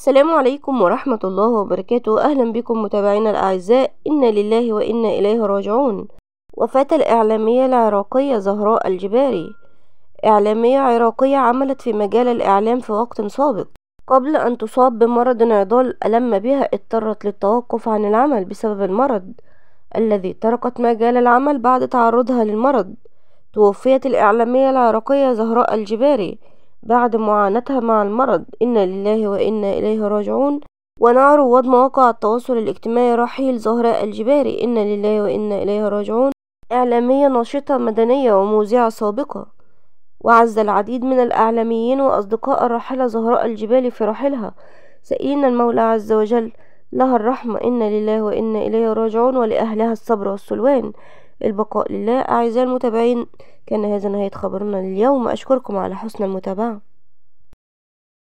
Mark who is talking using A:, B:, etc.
A: السلام عليكم ورحمة الله وبركاته أهلا بكم متابعينا الأعزاء إنا لله وإنا إليه راجعون وفاة الإعلامية العراقية زهراء الجباري إعلامية عراقية عملت في مجال الإعلام في وقت سابق قبل أن تصاب بمرض انعضال ألم بها اضطرت للتوقف عن العمل بسبب المرض الذي تركت مجال العمل بعد تعرضها للمرض توفيت الإعلامية العراقية زهراء الجباري بعد معاناتها مع المرض إنا لله وإنا إليه راجعون ونعرض وضع مواقع التواصل الاجتماعي رحيل زهراء الجباري إنا لله وإنا إليه راجعون إعلامية ناشطة مدنية ومذيعة سابقة وعز العديد من الإعلاميين وأصدقاء الراحلة زهراء الجباري في رحلها سئلنا المولى عز وجل لها الرحمة إنا لله وإنا إليه راجعون ولأهلها الصبر والسلوان البقاء لله أعزائي المتابعين كان هذا نهاية خبرنا اليوم أشكركم على حسن المتابعة